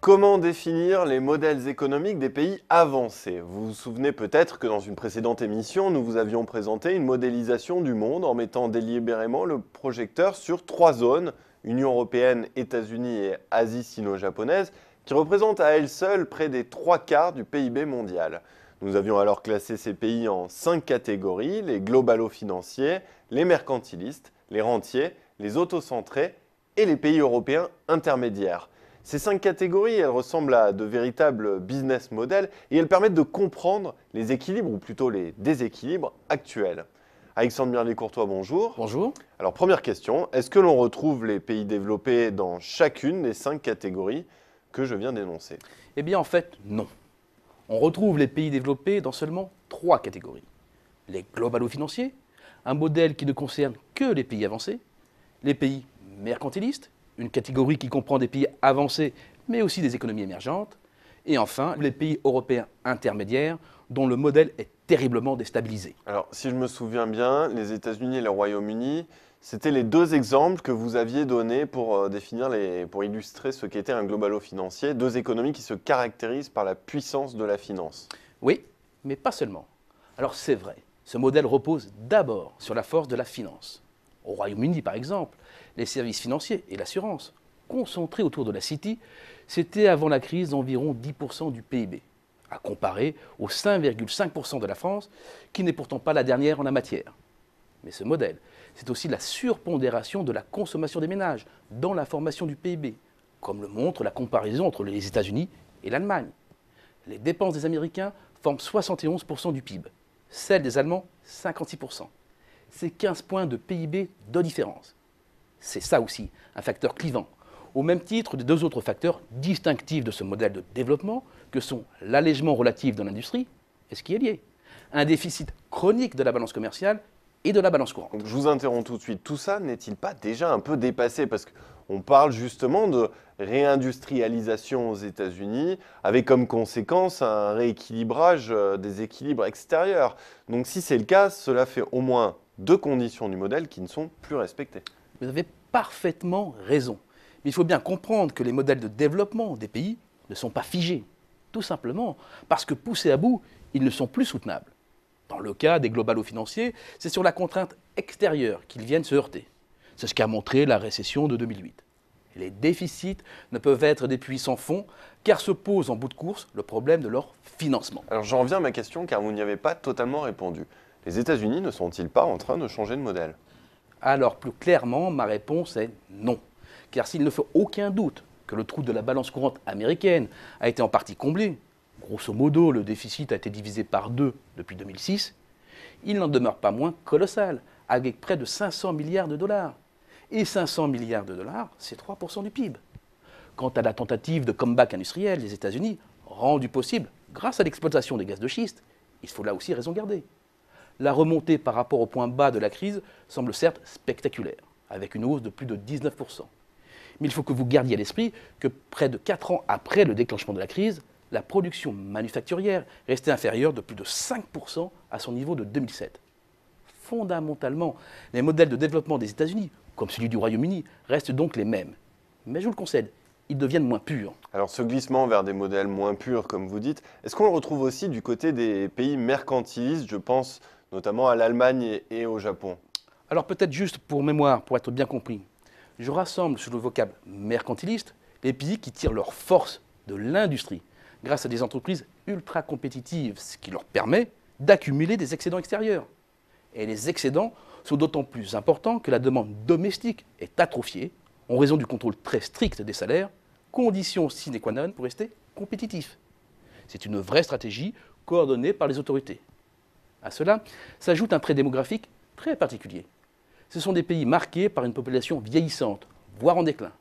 Comment définir les modèles économiques des pays avancés Vous vous souvenez peut-être que dans une précédente émission, nous vous avions présenté une modélisation du monde en mettant délibérément le projecteur sur trois zones, Union européenne, États-Unis et Asie sino-japonaise, qui représentent à elles seules près des trois quarts du PIB mondial. Nous avions alors classé ces pays en cinq catégories, les globalo-financiers, les mercantilistes, les rentiers, les autocentrés et les pays européens intermédiaires. Ces cinq catégories, elles ressemblent à de véritables business models et elles permettent de comprendre les équilibres, ou plutôt les déséquilibres actuels. Alexandre mirley courtois bonjour. Bonjour. Alors première question, est-ce que l'on retrouve les pays développés dans chacune des cinq catégories que je viens d'énoncer Eh bien en fait, non. On retrouve les pays développés dans seulement trois catégories. Les globalo-financiers, un modèle qui ne concerne que les pays avancés, les pays mercantilistes une catégorie qui comprend des pays avancés, mais aussi des économies émergentes, et enfin les pays européens intermédiaires, dont le modèle est terriblement déstabilisé. Alors, si je me souviens bien, les États-Unis et le Royaume-Uni, c'était les deux exemples que vous aviez donnés pour euh, définir pour illustrer ce qu'était un globalo financier, deux économies qui se caractérisent par la puissance de la finance. Oui, mais pas seulement. Alors c'est vrai, ce modèle repose d'abord sur la force de la finance au Royaume-Uni par exemple, les services financiers et l'assurance, concentrés autour de la City, c'était avant la crise environ 10% du PIB, à comparer aux 5,5% de la France, qui n'est pourtant pas la dernière en la matière. Mais ce modèle, c'est aussi la surpondération de la consommation des ménages dans la formation du PIB, comme le montre la comparaison entre les États-Unis et l'Allemagne. Les dépenses des Américains forment 71% du PIB, celles des Allemands 56% c'est 15 points de PIB de différence. C'est ça aussi, un facteur clivant, au même titre des deux autres facteurs distinctifs de ce modèle de développement que sont l'allègement relatif de l'industrie et ce qui est lié, un déficit chronique de la balance commerciale et de la balance courante. je vous interromps tout de suite. Tout ça n'est-il pas déjà un peu dépassé Parce qu'on parle justement de réindustrialisation aux États-Unis, avec comme conséquence un rééquilibrage euh, des équilibres extérieurs. Donc si c'est le cas, cela fait au moins deux conditions du modèle qui ne sont plus respectées. Vous avez parfaitement raison. Mais il faut bien comprendre que les modèles de développement des pays ne sont pas figés, tout simplement parce que poussés à bout, ils ne sont plus soutenables. Dans le cas des globalos financiers c'est sur la contrainte extérieure qu'ils viennent se heurter. C'est ce qu'a montré la récession de 2008. Les déficits ne peuvent être des puits sans fond, car se pose en bout de course le problème de leur financement. Alors j'en reviens à ma question, car vous n'y avez pas totalement répondu. Les États-Unis ne sont-ils pas en train de changer de modèle Alors plus clairement, ma réponse est non. Car s'il ne fait aucun doute que le trou de la balance courante américaine a été en partie comblé, grosso modo le déficit a été divisé par deux depuis 2006, il n'en demeure pas moins colossal, avec près de 500 milliards de dollars. Et 500 milliards de dollars, c'est 3% du PIB. Quant à la tentative de comeback industriel des États-Unis, rendue possible grâce à l'exploitation des gaz de schiste, il faut là aussi raison garder la remontée par rapport au point bas de la crise semble certes spectaculaire, avec une hausse de plus de 19%. Mais il faut que vous gardiez à l'esprit que près de 4 ans après le déclenchement de la crise, la production manufacturière restait inférieure de plus de 5% à son niveau de 2007. Fondamentalement, les modèles de développement des États-Unis, comme celui du Royaume-Uni, restent donc les mêmes. Mais je vous le concède, ils deviennent moins purs. Alors ce glissement vers des modèles moins purs, comme vous dites, est-ce qu'on le retrouve aussi du côté des pays mercantilistes Je pense notamment à l'Allemagne et au Japon Alors peut-être juste pour mémoire, pour être bien compris, je rassemble sous le vocable mercantiliste les pays qui tirent leur force de l'industrie grâce à des entreprises ultra compétitives, ce qui leur permet d'accumuler des excédents extérieurs. Et les excédents sont d'autant plus importants que la demande domestique est atrophiée en raison du contrôle très strict des salaires, condition sine qua non pour rester compétitif. C'est une vraie stratégie coordonnée par les autorités. À cela s'ajoute un trait démographique très particulier. Ce sont des pays marqués par une population vieillissante, voire en déclin.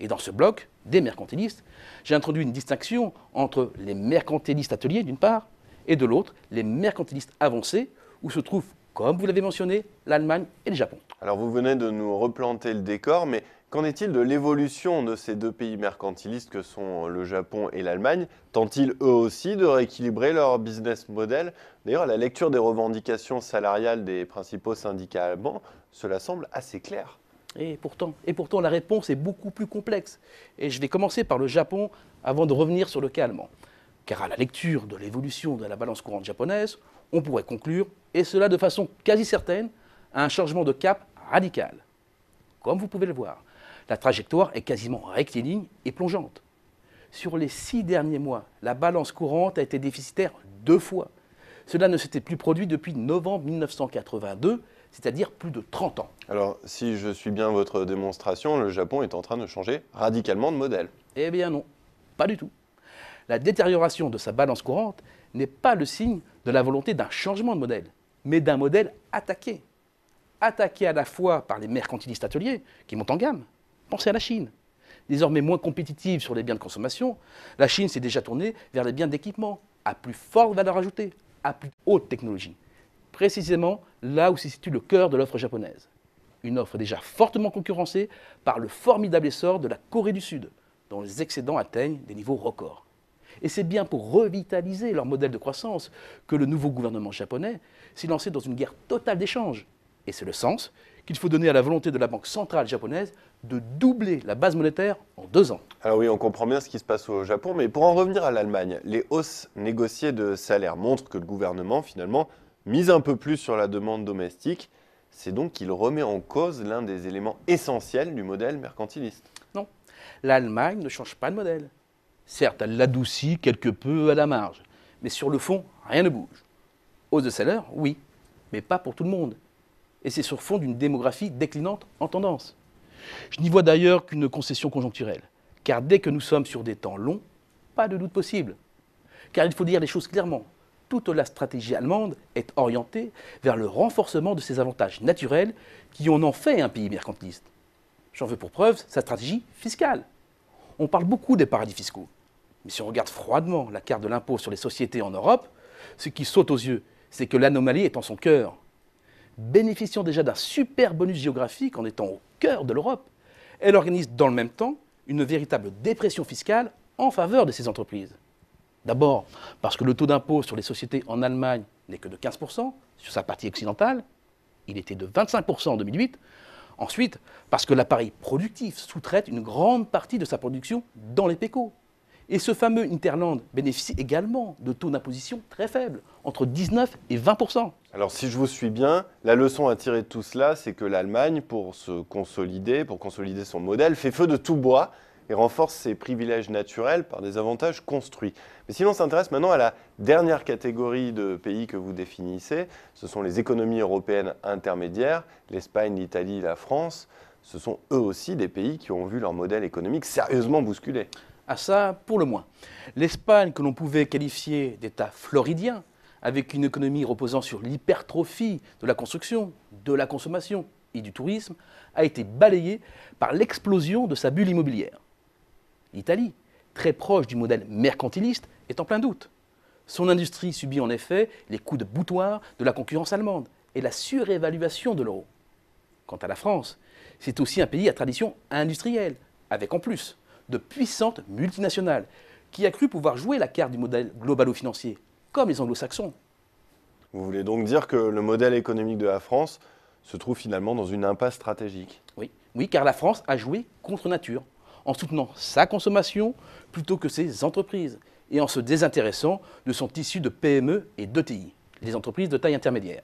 Et dans ce bloc des mercantilistes, j'ai introduit une distinction entre les mercantilistes ateliers d'une part et de l'autre les mercantilistes avancés où se trouvent, comme vous l'avez mentionné, l'Allemagne et le Japon. Alors vous venez de nous replanter le décor, mais qu'en est-il de l'évolution de ces deux pays mercantilistes que sont le Japon et l'Allemagne Tentent-ils eux aussi de rééquilibrer leur business model D'ailleurs, à la lecture des revendications salariales des principaux syndicats allemands, cela semble assez clair. Et pourtant, et pourtant, la réponse est beaucoup plus complexe. Et je vais commencer par le Japon avant de revenir sur le cas allemand. Car à la lecture de l'évolution de la balance courante japonaise, on pourrait conclure, et cela de façon quasi certaine, à un changement de cap Radical. Comme vous pouvez le voir, la trajectoire est quasiment rectiligne et plongeante. Sur les six derniers mois, la balance courante a été déficitaire deux fois. Cela ne s'était plus produit depuis novembre 1982, c'est-à-dire plus de 30 ans. Alors, si je suis bien votre démonstration, le Japon est en train de changer radicalement de modèle. Eh bien non, pas du tout. La détérioration de sa balance courante n'est pas le signe de la volonté d'un changement de modèle, mais d'un modèle attaqué attaquée à la fois par les mercantilistes ateliers qui montent en gamme. Pensez à la Chine. Désormais moins compétitive sur les biens de consommation, la Chine s'est déjà tournée vers les biens d'équipement à plus forte valeur ajoutée, à plus haute technologie. Précisément là où se situe le cœur de l'offre japonaise. Une offre déjà fortement concurrencée par le formidable essor de la Corée du Sud, dont les excédents atteignent des niveaux records. Et c'est bien pour revitaliser leur modèle de croissance que le nouveau gouvernement japonais s'est lancé dans une guerre totale d'échanges et c'est le sens, qu'il faut donner à la volonté de la Banque centrale japonaise de doubler la base monétaire en deux ans. Alors oui, on comprend bien ce qui se passe au Japon, mais pour en revenir à l'Allemagne, les hausses négociées de salaire montrent que le gouvernement, finalement, mise un peu plus sur la demande domestique. C'est donc qu'il remet en cause l'un des éléments essentiels du modèle mercantiliste. Non, l'Allemagne ne change pas de modèle. Certes, elle l'adoucit quelque peu à la marge, mais sur le fond, rien ne bouge. Hausse de salaire, oui, mais pas pour tout le monde et c'est sur fond d'une démographie déclinante en tendance. Je n'y vois d'ailleurs qu'une concession conjoncturelle, car dès que nous sommes sur des temps longs, pas de doute possible. Car il faut dire les choses clairement, toute la stratégie allemande est orientée vers le renforcement de ces avantages naturels qui en fait un pays mercantiliste. J'en veux pour preuve sa stratégie fiscale. On parle beaucoup des paradis fiscaux, mais si on regarde froidement la carte de l'impôt sur les sociétés en Europe, ce qui saute aux yeux, c'est que l'anomalie est en son cœur bénéficiant déjà d'un super bonus géographique en étant au cœur de l'Europe, elle organise dans le même temps une véritable dépression fiscale en faveur de ces entreprises. D'abord parce que le taux d'impôt sur les sociétés en Allemagne n'est que de 15% sur sa partie occidentale, il était de 25% en 2008. Ensuite, parce que l'appareil productif sous-traite une grande partie de sa production dans les PECO, et ce fameux Interland bénéficie également de taux d'imposition très faibles, entre 19 et 20 Alors si je vous suis bien, la leçon à tirer de tout cela, c'est que l'Allemagne, pour se consolider, pour consolider son modèle, fait feu de tout bois et renforce ses privilèges naturels par des avantages construits. Mais si l'on s'intéresse maintenant à la dernière catégorie de pays que vous définissez, ce sont les économies européennes intermédiaires, l'Espagne, l'Italie, la France. Ce sont eux aussi des pays qui ont vu leur modèle économique sérieusement bousculé à ça pour le moins. L'Espagne, que l'on pouvait qualifier d'État floridien, avec une économie reposant sur l'hypertrophie de la construction, de la consommation et du tourisme, a été balayée par l'explosion de sa bulle immobilière. L'Italie, très proche du modèle mercantiliste, est en plein doute. Son industrie subit en effet les coups de boutoir de la concurrence allemande et la surévaluation de l'euro. Quant à la France, c'est aussi un pays à tradition industrielle, avec en plus de puissantes multinationales, qui a cru pouvoir jouer la carte du modèle globalo-financier, comme les anglo-saxons. Vous voulez donc dire que le modèle économique de la France se trouve finalement dans une impasse stratégique Oui, oui car la France a joué contre nature, en soutenant sa consommation plutôt que ses entreprises, et en se désintéressant de son tissu de PME et d'ETI, les entreprises de taille intermédiaire.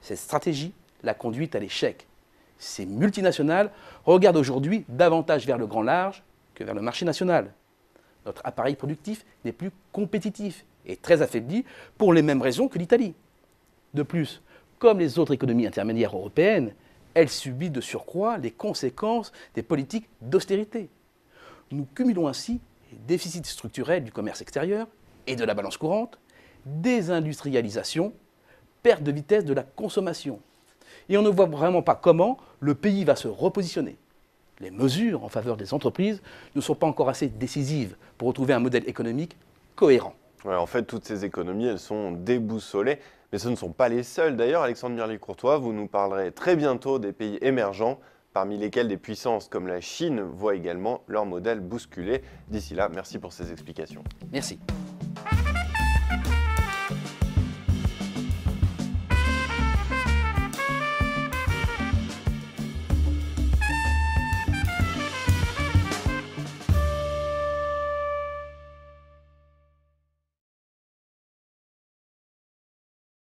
Cette stratégie l'a conduite à l'échec. Ces multinationales regardent aujourd'hui davantage vers le grand large que vers le marché national. Notre appareil productif n'est plus compétitif et très affaibli pour les mêmes raisons que l'Italie. De plus, comme les autres économies intermédiaires européennes, elle subit de surcroît les conséquences des politiques d'austérité. Nous cumulons ainsi les déficits structurels du commerce extérieur et de la balance courante, désindustrialisation, perte de vitesse de la consommation. Et on ne voit vraiment pas comment le pays va se repositionner les mesures en faveur des entreprises ne sont pas encore assez décisives pour retrouver un modèle économique cohérent. en fait, toutes ces économies, elles sont déboussolées, mais ce ne sont pas les seules. D'ailleurs, Alexandre mirly courtois vous nous parlerez très bientôt des pays émergents, parmi lesquels des puissances comme la Chine voient également leur modèle bousculé. D'ici là, merci pour ces explications. Merci.